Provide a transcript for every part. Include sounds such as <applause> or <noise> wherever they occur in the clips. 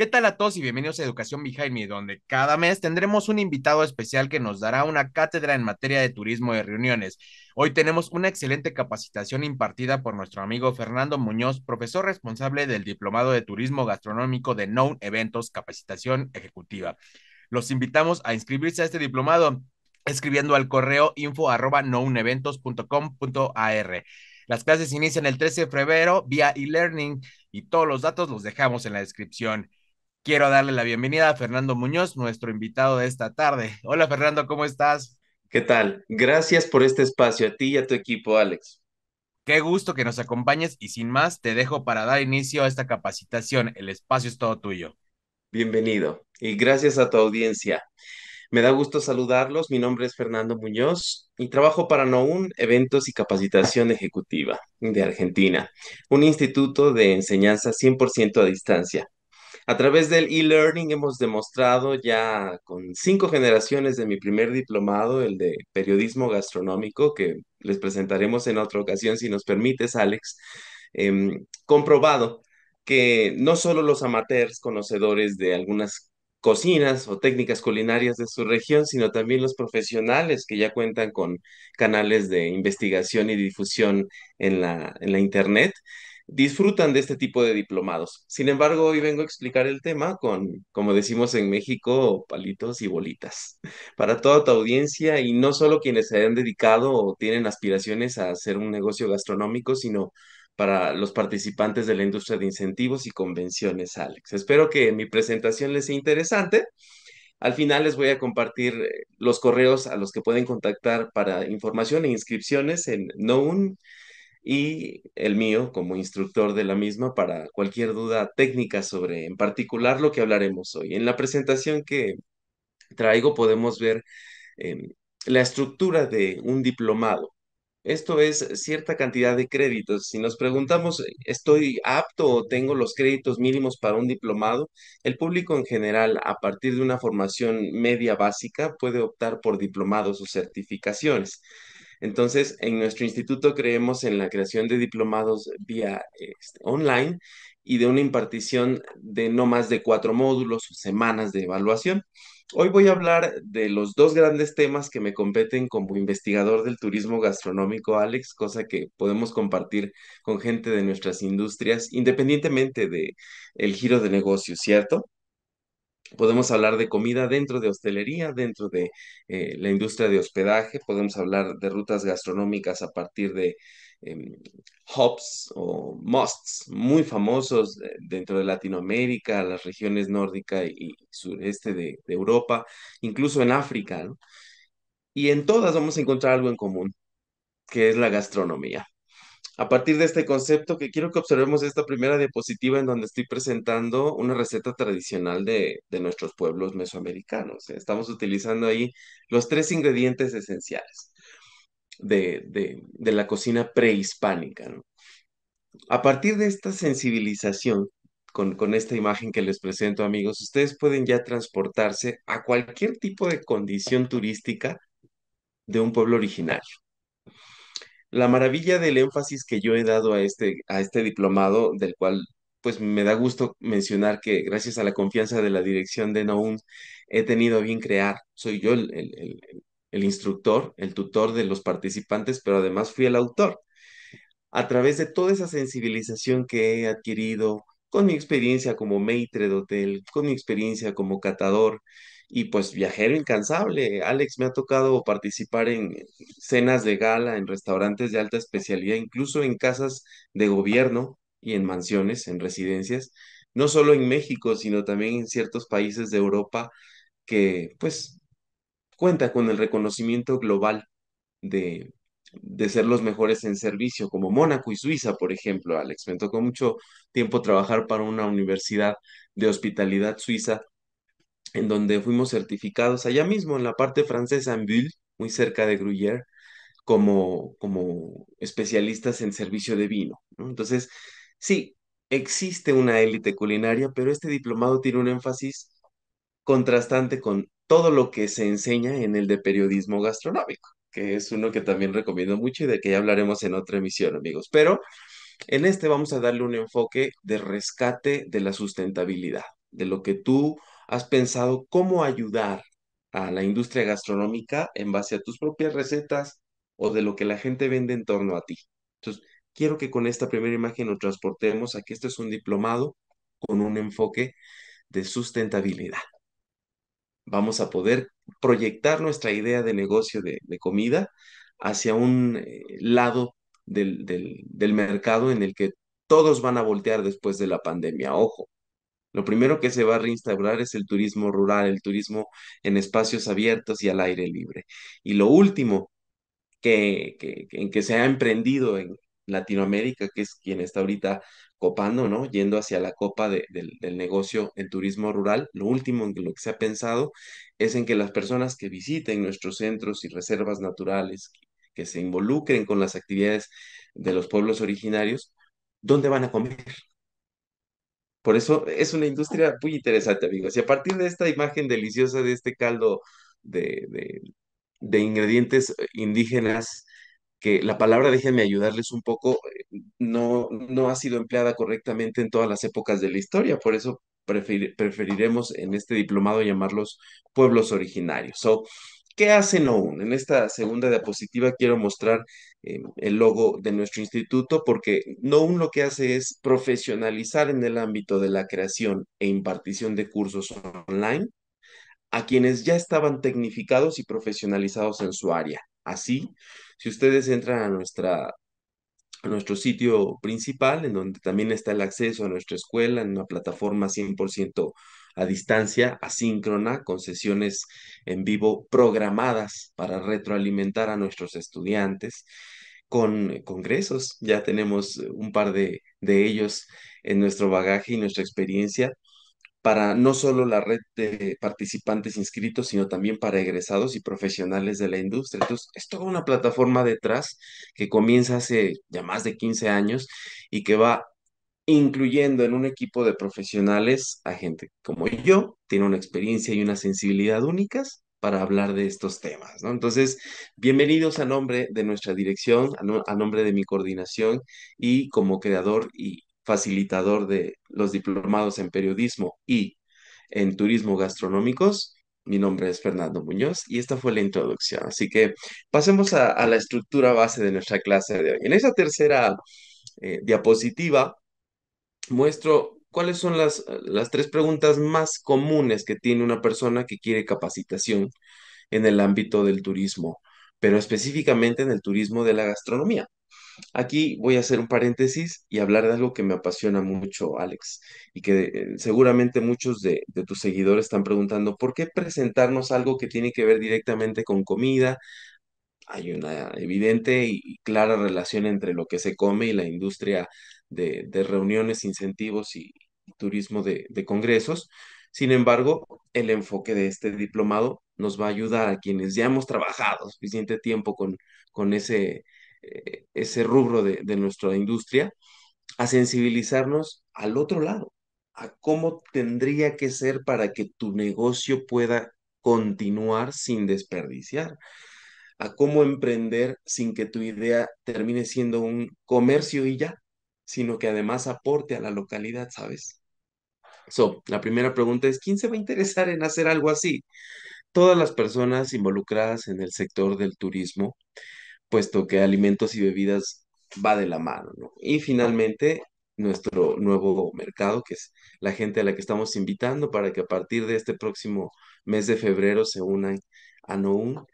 ¿Qué tal a todos y bienvenidos a Educación Behind Me, donde cada mes tendremos un invitado especial que nos dará una cátedra en materia de turismo de reuniones. Hoy tenemos una excelente capacitación impartida por nuestro amigo Fernando Muñoz, profesor responsable del Diplomado de Turismo Gastronómico de Known Eventos Capacitación Ejecutiva. Los invitamos a inscribirse a este diplomado escribiendo al correo info arroba Las clases inician el 13 de febrero vía e-learning y todos los datos los dejamos en la descripción. Quiero darle la bienvenida a Fernando Muñoz, nuestro invitado de esta tarde. Hola Fernando, ¿cómo estás? ¿Qué tal? Gracias por este espacio a ti y a tu equipo, Alex. Qué gusto que nos acompañes y sin más, te dejo para dar inicio a esta capacitación. El espacio es todo tuyo. Bienvenido y gracias a tu audiencia. Me da gusto saludarlos. Mi nombre es Fernando Muñoz y trabajo para NOUN Eventos y Capacitación Ejecutiva de Argentina, un instituto de enseñanza 100% a distancia a través del e-learning hemos demostrado ya con cinco generaciones de mi primer diplomado, el de periodismo gastronómico, que les presentaremos en otra ocasión si nos permites, Alex, em, comprobado que no solo los amateurs conocedores de algunas cocinas o técnicas culinarias de su región, sino también los profesionales que ya cuentan con canales de investigación y difusión en la, en la Internet, disfrutan de este tipo de diplomados. Sin embargo, hoy vengo a explicar el tema con, como decimos en México, palitos y bolitas, para toda tu audiencia y no solo quienes se han dedicado o tienen aspiraciones a hacer un negocio gastronómico, sino para los participantes de la industria de incentivos y convenciones, Alex. Espero que mi presentación les sea interesante. Al final les voy a compartir eh, los correos a los que pueden contactar para información e inscripciones en NOUN y el mío como instructor de la misma para cualquier duda técnica sobre en particular lo que hablaremos hoy. En la presentación que traigo podemos ver em, la estructura de un diplomado. Esto es cierta cantidad de créditos. Si nos preguntamos, eh, ¿estoy apto o tengo los créditos mínimos para un diplomado? El público en general, a partir de una formación media básica, puede optar por diplomados o certificaciones. Entonces, en nuestro instituto creemos en la creación de diplomados vía este, online y de una impartición de no más de cuatro módulos o semanas de evaluación. Hoy voy a hablar de los dos grandes temas que me competen como investigador del turismo gastronómico, Alex, cosa que podemos compartir con gente de nuestras industrias, independientemente del el giro de negocio, ¿cierto? Podemos hablar de comida dentro de hostelería, dentro de eh, la industria de hospedaje, podemos hablar de rutas gastronómicas a partir de em, hops o musts muy famosos eh, dentro de Latinoamérica, las regiones nórdica y sureste de, Europa, incluso en África. Y en todas vamos a encontrar algo en común, que es la gastronomía a partir de este concepto que quiero que observemos esta primera diapositiva en donde estoy presentando una receta tradicional de, nuestros pueblos mesoamericanos. ¿eh? Estamos utilizando ahí los tres ingredientes esenciales de, la cocina prehispánica. A partir de esta sensibilización, con, con esta imagen que les presento amigos, ustedes pueden ya transportarse a cualquier tipo de condición turística de un pueblo originario la maravilla del énfasis que yo he dado a este, a este diplomado, del cual pues me da gusto mencionar que gracias a la confianza de la dirección de Noun he tenido bien crear. Soy yo el, el instructor, el tutor de los participantes, pero además fui el autor. A través de toda esa sensibilización que he adquirido con mi experiencia como maitre de hotel, con mi experiencia como catador, y pues viajero incansable. Alex, me ha tocado participar en cenas de gala, en restaurantes de alta especialidad, incluso en casas de gobierno y en mansiones, en residencias, no solo en México, sino también en ciertos países de Europa que pues cuenta con el reconocimiento global de, de ser los mejores en servicio, como Mónaco y Suiza, por ejemplo, Alex. Me tocó mucho tiempo trabajar para una universidad de hospitalidad suiza en donde fuimos certificados allá mismo, en la parte francesa, en Ville, muy cerca de Gruyère, como, como especialistas en servicio de vino. Entonces, sí, existe una élite culinaria, pero este diplomado tiene un énfasis contrastante con todo lo que se enseña en el de periodismo gastronómico, que es uno que también recomiendo mucho y de que ya hablaremos en otra emisión, amigos. Pero en este vamos a darle un enfoque de rescate de la sustentabilidad de lo que tú has pensado cómo ayudar a la industria gastronómica en base a tus propias recetas o de lo que la gente vende en torno a ti. Entonces, quiero que con esta primera imagen nos transportemos a que esto es un diplomado con un enfoque de sustentabilidad. Vamos a poder proyectar nuestra idea de negocio de, comida hacia un eh, lado del mercado en el que todos van a voltear después de la pandemia. Ojo, lo primero que se va a reinstaurar es el turismo rural, el turismo en espacios abiertos y al aire libre. Y lo último que, en que se ha emprendido en Latinoamérica, que es quien está ahorita copando, ¿no? Yendo hacia la copa del, del negocio en turismo rural, lo último en lo que se ha pensado es en que las personas que visiten nuestros centros y reservas naturales, que se involucren con las actividades de los pueblos originarios, ¿dónde van a comer? Por eso es una industria muy interesante, amigos. Y a partir de esta imagen deliciosa de este caldo de, de, ingredientes eh, indígenas, que la palabra, déjenme ayudarles un poco, eh, no, no ha sido empleada correctamente en todas las épocas de la historia, por eso preferiremos en este diplomado llamarlos pueblos originarios. So, ¿Qué hace NOUN? En esta segunda diapositiva quiero mostrar eh, el logo de nuestro instituto porque NOUN lo que hace es profesionalizar en el ámbito de la creación e impartición de cursos online a quienes ya estaban tecnificados y profesionalizados en su área. Así, si ustedes entran a nuestra a nuestro sitio principal, en donde también está el acceso a nuestra escuela, en una plataforma 100% a distancia, asíncrona, con sesiones en vivo programadas para retroalimentar a nuestros estudiantes, con congresos, ya tenemos un par de, de ellos en nuestro bagaje y nuestra experiencia para no solo la red de participantes inscritos, sino también para egresados y profesionales de la industria. Entonces, es toda una plataforma detrás que comienza hace ya más de 15 años y que va incluyendo en un equipo de profesionales a gente como yo, tiene una experiencia y una sensibilidad únicas para hablar de estos temas, Entonces, bienvenidos a nombre de nuestra dirección, a, nombre de mi coordinación y como creador y facilitador de los diplomados en periodismo y en turismo gastronómicos. Mi nombre es Fernando Muñoz y esta fue la introducción. Así que pasemos a, la estructura base de nuestra clase de hoy. En esa tercera eh, diapositiva muestro cuáles son las, las tres preguntas más comunes que tiene una persona que quiere capacitación en el ámbito del turismo, pero específicamente en el turismo de la gastronomía. Aquí voy a hacer un paréntesis y hablar de algo que me apasiona mucho, Alex, y que eh, seguramente muchos de, de, tus seguidores están preguntando, ¿por qué presentarnos algo que tiene que ver directamente con comida? Hay una evidente y clara relación entre lo que se come y la industria de, reuniones, incentivos y, turismo de, congresos. Sin embargo, el enfoque de este diplomado nos va a ayudar a quienes ya hemos trabajado suficiente tiempo con, con ese, eh, ese rubro de, de, nuestra industria, a sensibilizarnos al otro lado, a cómo tendría que ser para que tu negocio pueda continuar sin desperdiciar, a cómo emprender sin que tu idea termine siendo un comercio y ya, sino que además aporte a la localidad, ¿sabes? So, la primera pregunta es, ¿quién se va a interesar en hacer algo así? Todas las personas involucradas en el sector del turismo, puesto que alimentos y bebidas va de la mano, ¿no? Y finalmente, nuestro nuevo mercado, que es la gente a la que estamos invitando para que a partir de este próximo mes de febrero se unan a NOUN,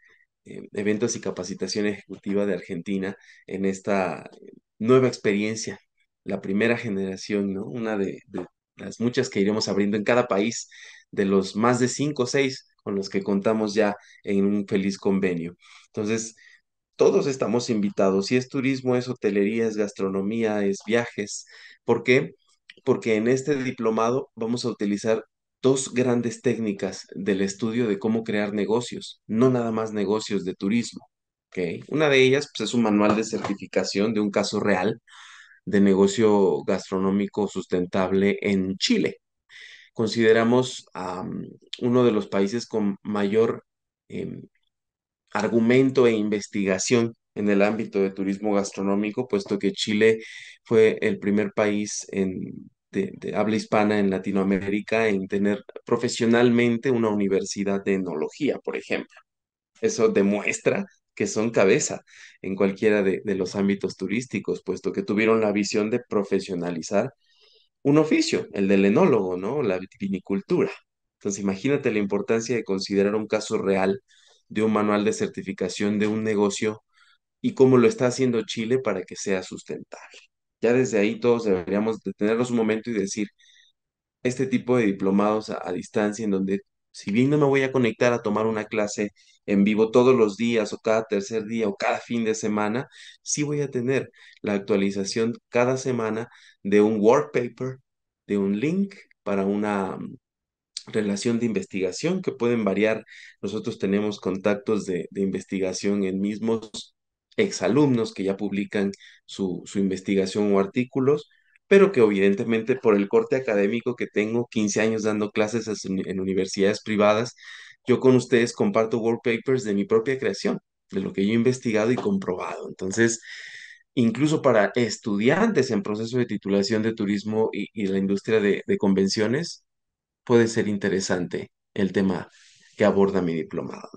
eh, eventos y capacitación ejecutiva de Argentina en esta nueva experiencia la primera generación, ¿no? Una de, las muchas que iremos abriendo en cada país, de los más de cinco o seis con los que contamos ya en un feliz convenio. Entonces, todos estamos invitados. Si es turismo, es hotelería, es gastronomía, es viajes. ¿Por qué? Porque en este diplomado vamos a utilizar dos grandes técnicas del estudio de cómo crear negocios, no nada más negocios de turismo. ¿okay? Una de ellas pues, es un manual de certificación de un caso real de negocio gastronómico sustentable en Chile. Consideramos mm, uno de los países con mayor em, argumento e investigación en el ámbito de turismo gastronómico, puesto que Chile fue el primer país en, de, de, habla hispana en Latinoamérica en tener profesionalmente una universidad de enología, por ejemplo. Eso demuestra que son cabeza en cualquiera de, los ámbitos turísticos, puesto que tuvieron la visión de profesionalizar un oficio, el del enólogo, ¿no? La viticultura. Entonces, imagínate la importancia de considerar un caso real de un manual de certificación de un negocio y cómo lo está haciendo Chile para que sea sustentable. Ya desde ahí todos deberíamos detenernos un momento y decir, este tipo de diplomados a distancia en donde si bien no me voy a conectar a tomar una clase en vivo todos los días o cada tercer día o cada fin de semana, sí voy a tener la actualización cada semana de un work paper, de un link para una mm, relación de investigación que pueden variar. Nosotros tenemos contactos de, investigación en mismos exalumnos que ya publican su, su investigación o artículos, pero que evidentemente por el corte académico que tengo, 15 años dando clases en universidades privadas, yo con ustedes comparto wallpapers de mi propia creación, de lo que yo he investigado y comprobado. Entonces, incluso para estudiantes en proceso de titulación de turismo y, la industria de, convenciones, puede ser interesante el tema que aborda mi diplomado.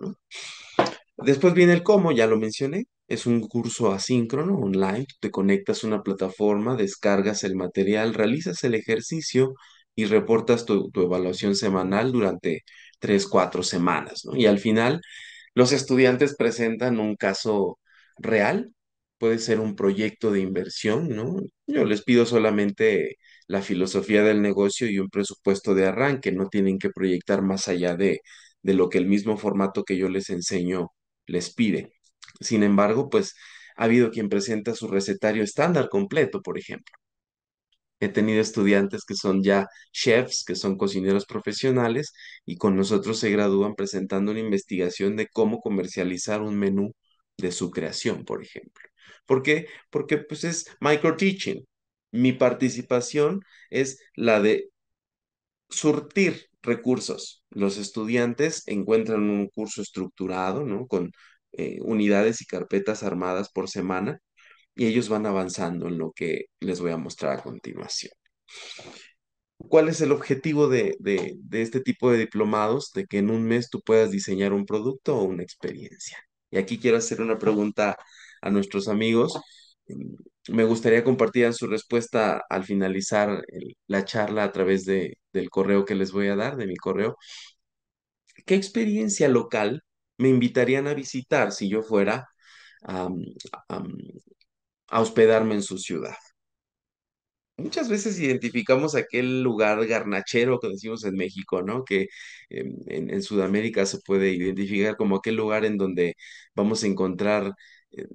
Después viene el cómo, ya lo mencioné, es un curso asíncrono, online, te conectas a una plataforma, descargas el material, realizas el ejercicio y reportas tu evaluación semanal durante tres, cuatro semanas, ¿no? Y al final, los estudiantes presentan un caso real, puede ser un proyecto de inversión, ¿no? Yo les pido solamente la filosofía del negocio y un presupuesto de arranque, no tienen que proyectar más allá de, de lo que el mismo formato que yo les enseño les pide. Sin embargo, pues ha habido quien presenta su recetario estándar completo, por ejemplo, He tenido estudiantes que son ya chefs, que son cocineros profesionales y con nosotros se gradúan presentando una investigación de cómo comercializar un menú de su creación, por ejemplo. ¿Por qué? Porque pues es microteaching. Mi participación es la de surtir recursos. Los estudiantes encuentran un curso estructurado, ¿no? Con eh, unidades y carpetas armadas por semana y ellos van avanzando en lo que les voy a mostrar a continuación. ¿Cuál es el objetivo de, este tipo de diplomados? De que en un mes tú puedas diseñar un producto o una experiencia. Y aquí quiero hacer una pregunta a nuestros amigos. Mm, me gustaría compartir su respuesta al finalizar la charla a través del correo que les voy a dar, de mi correo. ¿Qué experiencia local me invitarían a visitar si yo fuera a hospedarme en su ciudad. Muchas veces identificamos aquel lugar garnachero que decimos en México, ¿no? Que em, en, Sudamérica se puede identificar como aquel lugar en donde vamos a encontrar eh,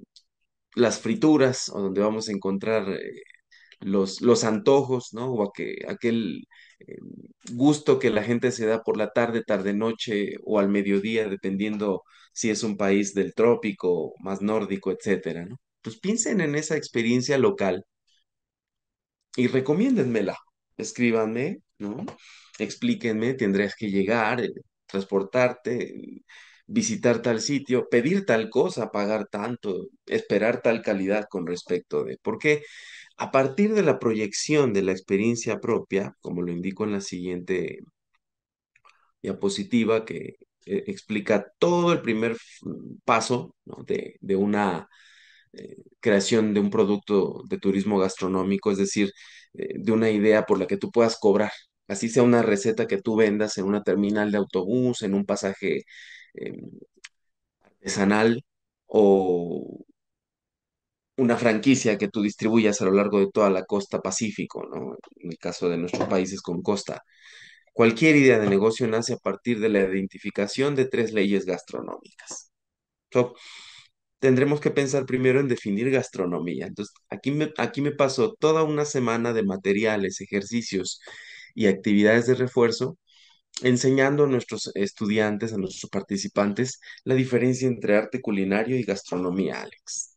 las frituras o donde vamos a encontrar eh, los, los, antojos, ¿no? O aquel, aquel em, gusto que la gente se da por la tarde, tarde, noche o al mediodía, dependiendo si es un país del trópico, más nórdico, etcétera, ¿no? pues piensen en esa experiencia local y recomiéndenmela. Escríbanme, ¿no? Explíquenme, tendrías que llegar, eh, transportarte, visitar tal sitio, pedir tal cosa, pagar tanto, esperar tal calidad con respecto de. Porque a partir de la proyección de la experiencia propia, como lo indico en la siguiente diapositiva que eh, explica todo el primer paso de, de una eh, creación de un producto de turismo gastronómico, es decir, eh, de una idea por la que tú puedas cobrar, así sea una receta que tú vendas en una terminal de autobús, en un pasaje eh, artesanal o una franquicia que tú distribuyas a lo largo de toda la costa Pacífico, ¿no? En el caso de nuestros países con costa. Cualquier idea de negocio nace a partir de la identificación de tres leyes gastronómicas tendremos que pensar primero en definir gastronomía. Entonces, aquí me, aquí me pasó toda una semana de materiales, ejercicios y actividades de refuerzo enseñando a nuestros estudiantes, a nuestros participantes, la diferencia entre arte culinario y gastronomía, Alex.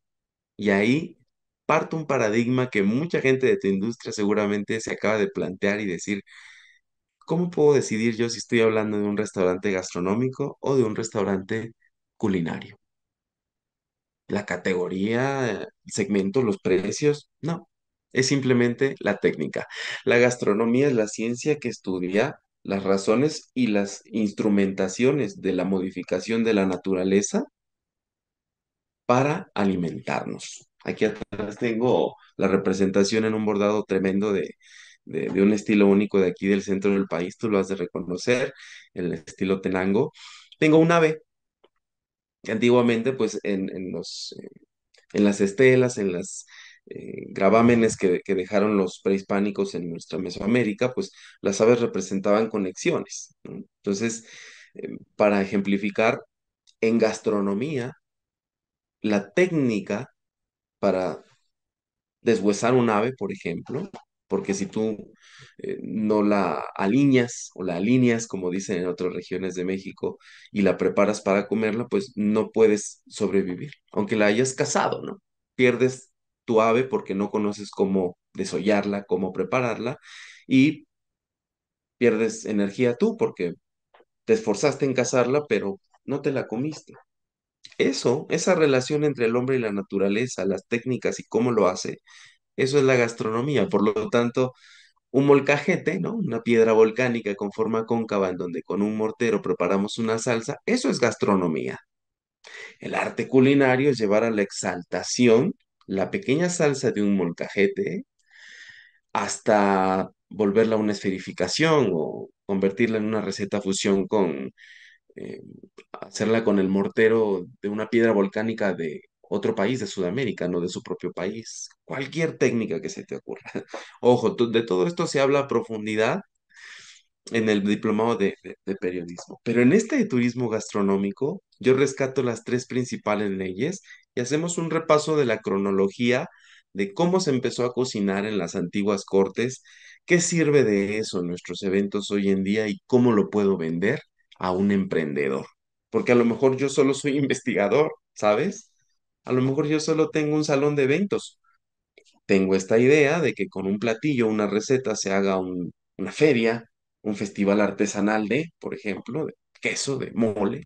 Y ahí parto un paradigma que mucha gente de tu industria seguramente se acaba de plantear y decir, ¿cómo puedo decidir yo si estoy hablando de un restaurante gastronómico o de un restaurante culinario? la categoría, el segmento, los precios, no, es simplemente la técnica. La gastronomía es la ciencia que estudia las razones y las instrumentaciones de la modificación de la naturaleza para alimentarnos. Aquí atrás tengo la representación en un bordado tremendo de, de, de, un estilo único de aquí del centro del país, tú lo has de reconocer, el estilo tenango. Tengo un ave, antiguamente, pues en, los, eh, en las estelas, en los eh, gravámenes que, dejaron los prehispánicos en nuestra Mesoamérica, pues las aves representaban conexiones. Entonces, eh, para ejemplificar, en gastronomía, la técnica para deshuesar un ave, por ejemplo, porque si tú eh, no la alineas o la alineas, como dicen en otras regiones de México, y la preparas para comerla, pues no puedes sobrevivir, aunque la hayas cazado, ¿no? Pierdes tu ave porque no conoces cómo desollarla, cómo prepararla, y pierdes energía tú porque te esforzaste en cazarla, pero no te la comiste. Eso, esa relación entre el hombre y la naturaleza, las técnicas y cómo lo hace, eso es la gastronomía. Por lo tanto, un molcajete, ¿no? Una piedra volcánica con forma cóncava en donde con un mortero preparamos una salsa, eso es gastronomía. El arte culinario es llevar a la exaltación la pequeña salsa de un molcajete hasta volverla a una esferificación o convertirla en una receta fusión con eh, hacerla con el mortero de una piedra volcánica de otro país de Sudamérica, no de su propio país. Cualquier técnica que se te ocurra. <laughs> Ojo, de todo esto se habla a profundidad en el diplomado de, periodismo. Pero en este de turismo gastronómico, yo rescato las tres principales leyes y hacemos un repaso de la cronología de cómo se empezó a cocinar en las antiguas cortes, qué sirve de eso en nuestros eventos hoy en día y cómo lo puedo vender a un emprendedor. Porque a lo mejor yo solo soy <laughs> investigador, ¿sabes? A lo mejor yo solo tengo un salón de eventos. Tengo esta idea de que con un platillo, una receta, se haga una feria, un festival artesanal de, por ejemplo, de queso, de mole,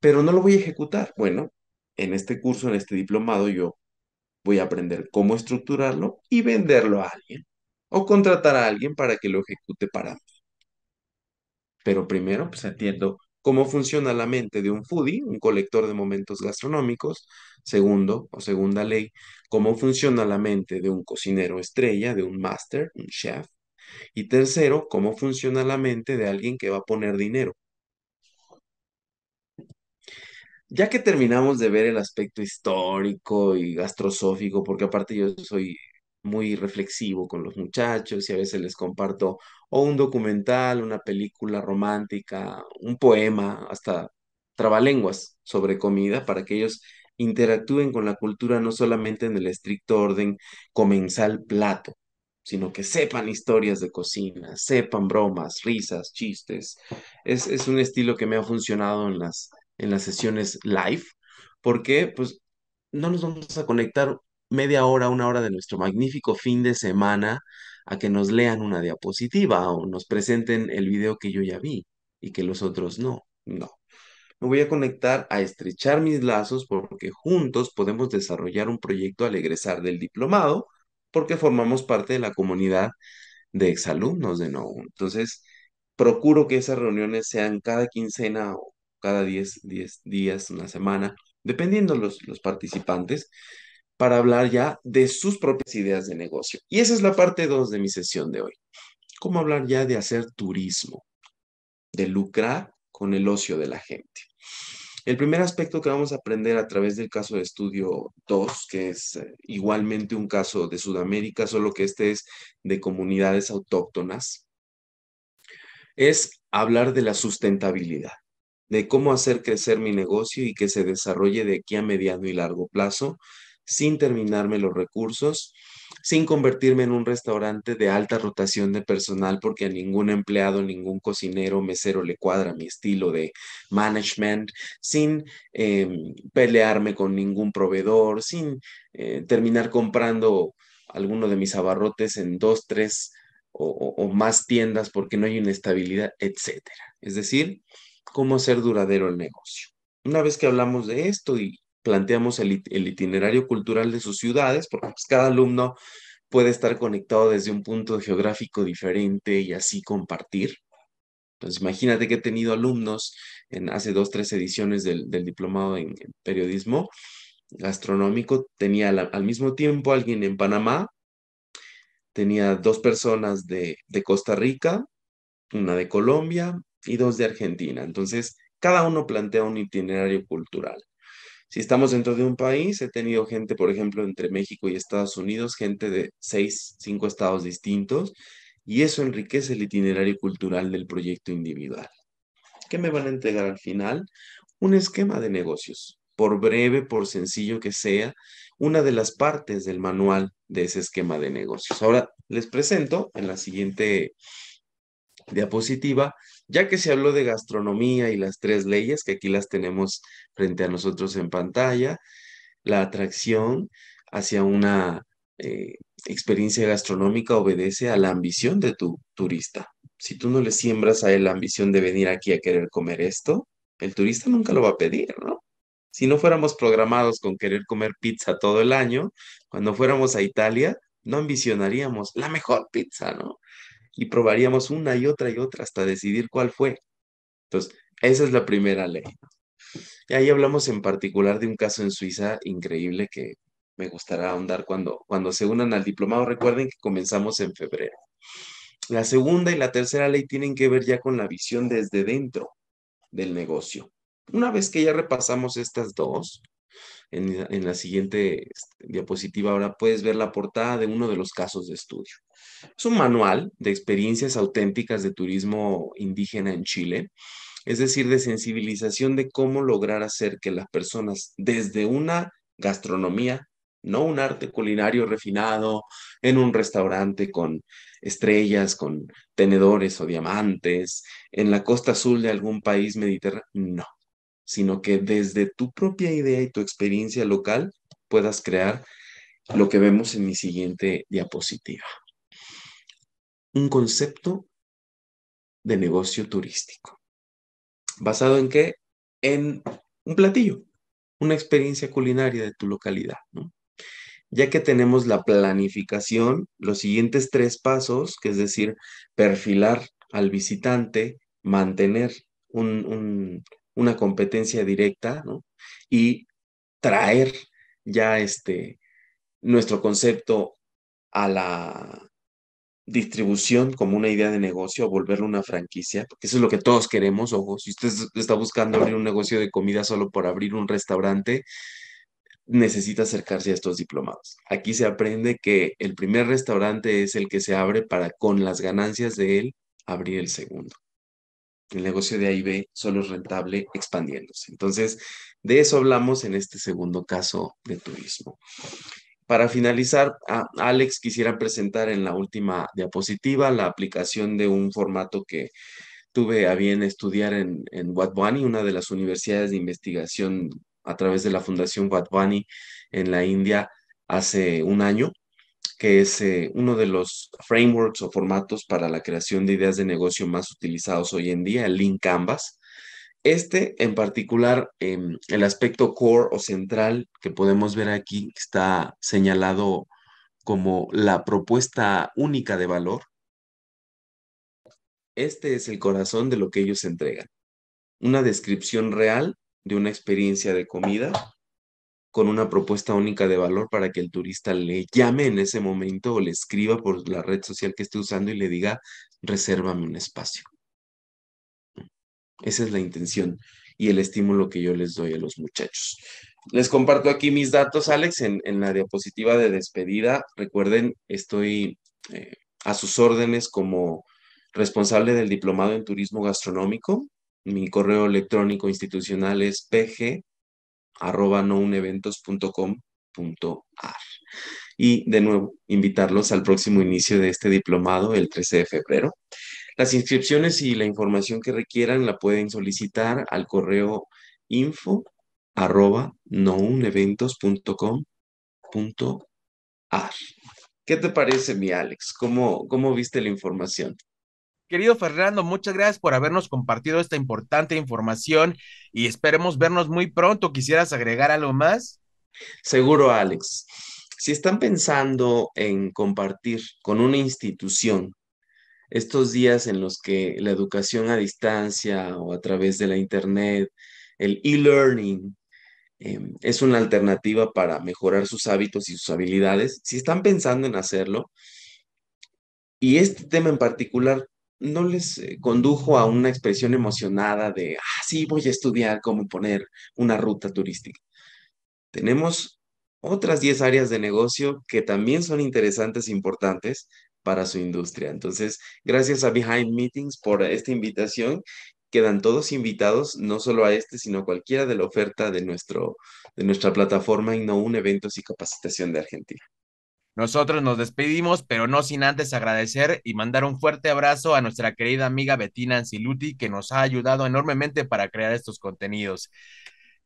pero no lo voy a ejecutar. Bueno, en este curso, en este diplomado, yo voy a aprender cómo estructurarlo y venderlo a alguien o contratar a alguien para que lo ejecute para mí. Pero primero, pues entiendo cómo funciona la mente de un foodie, un colector de momentos gastronómicos, segundo o segunda ley, cómo funciona la mente de un cocinero estrella, de un master, un chef, y tercero, cómo funciona la mente de alguien que va a poner dinero. Ya que terminamos de ver el aspecto histórico y gastrosófico, porque aparte yo soy muy reflexivo con los muchachos y a veces les comparto o un documental, una película romántica, un poema, hasta trabalenguas sobre comida para que ellos interactúen con la cultura no solamente en el estricto orden comensal plato, sino que sepan historias de cocina, sepan bromas, risas, chistes. Es, un estilo que me ha funcionado en las, en las sesiones live, porque pues no nos vamos a conectar media hora, una hora de nuestro magnífico fin de semana a que nos lean una diapositiva o nos presenten el video que yo ya vi y que los otros no. No. Me voy a conectar a estrechar mis lazos porque juntos podemos desarrollar un proyecto al egresar del diplomado porque formamos parte de la comunidad de exalumnos de NOU. Entonces, procuro que esas reuniones sean cada quincena o cada diez días, una semana, dependiendo los, los participantes para hablar ya de sus propias ideas de negocio. Y esa es la parte 2 de mi sesión de hoy. Cómo hablar ya de hacer turismo, de lucrar con el ocio de la gente. El primer aspecto que vamos a aprender a través del caso de estudio 2, que es eh, igualmente un caso de Sudamérica, solo que este es de comunidades autóctonas, es hablar de la sustentabilidad de cómo hacer crecer mi negocio y que se desarrolle de aquí a mediano y largo plazo sin terminarme los recursos, sin convertirme en un restaurante de alta rotación de personal porque a ningún empleado, ningún cocinero, mesero le cuadra mi estilo de management, sin em, pelearme con ningún proveedor, sin eh, terminar comprando alguno de mis abarrotes en dos, tres o, más tiendas porque no hay inestabilidad, estabilidad, etc. Es decir, cómo hacer duradero el negocio. Una vez que hablamos de esto y, planteamos el, itinerario cultural de sus ciudades, porque pues, cada alumno puede estar conectado desde un punto geográfico diferente y así compartir. Entonces, imagínate que he tenido alumnos en hace dos, tres ediciones del, diplomado en, periodismo gastronómico. Tenía al mismo tiempo alguien en Panamá, tenía dos personas de, de Costa Rica, una de Colombia y dos de Argentina. Entonces, cada uno plantea un itinerario cultural. Si estamos dentro de un país, he tenido gente, por ejemplo, entre México y Estados Unidos, gente de seis, cinco estados distintos, y eso enriquece el itinerario cultural del proyecto individual. ¿Qué me van a entregar al final? Un esquema de negocios, por breve, por sencillo que sea, una de las partes del manual de ese esquema de negocios. Ahora les presento en la siguiente diapositiva ya que se habló de gastronomía y las tres leyes, que aquí las tenemos frente a nosotros en pantalla, la atracción hacia una eh, experiencia gastronómica obedece a la ambición de tu turista. Si tú no le siembras a él la ambición de venir aquí a querer comer esto, el turista nunca lo va a pedir, ¿no? Si no fuéramos programados con querer comer pizza todo el año, cuando fuéramos a Italia, no ambicionaríamos la mejor pizza, ¿no? y probaríamos una y otra y otra hasta decidir cuál fue. Entonces, esa es la primera ley. Y ahí hablamos en particular de un caso en Suiza increíble que me gustará ahondar cuando, cuando se unan al diplomado. Recuerden que comenzamos en febrero. La segunda y la tercera ley tienen que ver ya con la visión desde dentro del negocio. Una vez que ya repasamos estas dos, en, la siguiente este, diapositiva ahora puedes ver la portada de uno de los casos de estudio. Es un manual de experiencias auténticas de turismo indígena en Chile, es decir, de sensibilización de cómo lograr hacer que las personas desde una gastronomía no un arte culinario refinado en un restaurante con estrellas, con tenedores o diamantes, en la costa azul de algún país mediterráneo, no, sino que desde tu propia idea y tu experiencia local puedas crear lo que vemos en mi siguiente diapositiva. Un concepto de negocio turístico. ¿Basado en qué? En un platillo, una experiencia culinaria de tu localidad. Ya que tenemos la planificación, los siguientes tres pasos, que es decir, perfilar al visitante, mantener un, una competencia directa, Y traer ya este, nuestro concepto a la distribución como una idea de negocio, volverlo una franquicia, porque eso es lo que todos queremos, ojo, si usted está buscando abrir un negocio de comida solo por abrir un restaurante, necesita acercarse a estos diplomados. Aquí se aprende que el primer restaurante es el que se abre para con las ganancias de él abrir el segundo el negocio de AIB solo es rentable expandiéndose. Entonces, de eso hablamos en este segundo caso de turismo. Para finalizar, Alex quisiera presentar en la última diapositiva la aplicación de un formato que tuve a bien estudiar en, en una de las universidades de investigación a través de la Fundación Watwani en la India hace un año que es eh, uno de los frameworks o formatos para la creación de ideas de negocio más utilizados hoy en día, el Lean Canvas. Este en particular, em, el aspecto core o central que podemos ver aquí está señalado como la propuesta única de valor. Este es el corazón de lo que ellos entregan. Una descripción real de una experiencia de comida con una propuesta única de valor para que el turista le llame en ese momento o le escriba por la red social que esté usando y le diga, resérvame un espacio. Esa es la intención y el estímulo que yo les doy a los muchachos. Les comparto aquí mis datos, Alex, en, la diapositiva de despedida. Recuerden, estoy eh, a sus órdenes como responsable del Diplomado en Turismo Gastronómico. Mi correo electrónico institucional es pg arroba nouneventos.com.ar. Y de nuevo, invitarlos al próximo inicio de este diplomado el 13 de febrero. Las inscripciones y la información que requieran la pueden solicitar al correo info arroba ar ¿Qué te parece, mi Alex? ¿Cómo viste la información? Querido Fernando, muchas gracias por habernos compartido esta importante información y esperemos vernos muy pronto. ¿Quisieras agregar algo más? Seguro, Alex. Si están pensando en compartir con una institución estos días en los que la educación a distancia o a través de la Internet, el e-learning, em, es una alternativa para mejorar sus hábitos y sus habilidades, si están pensando en hacerlo, y este tema en particular no les eh, condujo a una expresión emocionada de, ah, sí, voy a estudiar cómo poner una ruta turística. Tenemos otras 10 áreas de negocio que también son interesantes e importantes para su industria. Entonces, gracias a Behind Meetings por esta invitación. Quedan todos invitados, no solo a este, sino a cualquiera de la oferta de, nuestro, de nuestra plataforma un Eventos y Capacitación de Argentina. Nosotros nos despedimos, pero no sin antes agradecer y mandar un fuerte abrazo a nuestra querida amiga Bettina Anciluti, que nos ha ayudado enormemente para crear estos contenidos.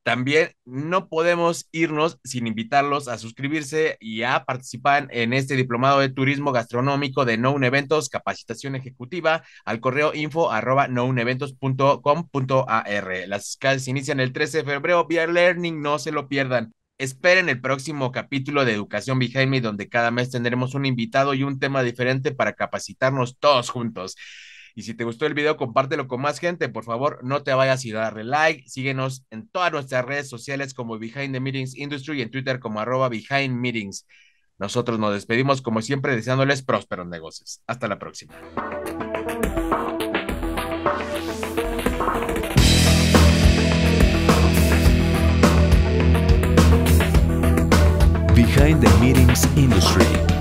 También no podemos irnos sin invitarlos a suscribirse y a participar en este diplomado de turismo gastronómico de Un Eventos, capacitación ejecutiva, al correo info arroba knowneventos.com.ar. Las clases inician el 13 de febrero vía Learning, no se lo pierdan. Esperen el próximo capítulo de Educación Behind Me, donde cada mes tendremos un invitado y un tema diferente para capacitarnos todos juntos. Y si te gustó el video, compártelo con más gente. Por favor, no te vayas y darle like. Síguenos en todas nuestras redes sociales como Behind the Meetings Industry y en Twitter como arroba Behind Meetings. Nosotros nos despedimos como siempre deseándoles prósperos negocios. Hasta la próxima. behind the meetings industry.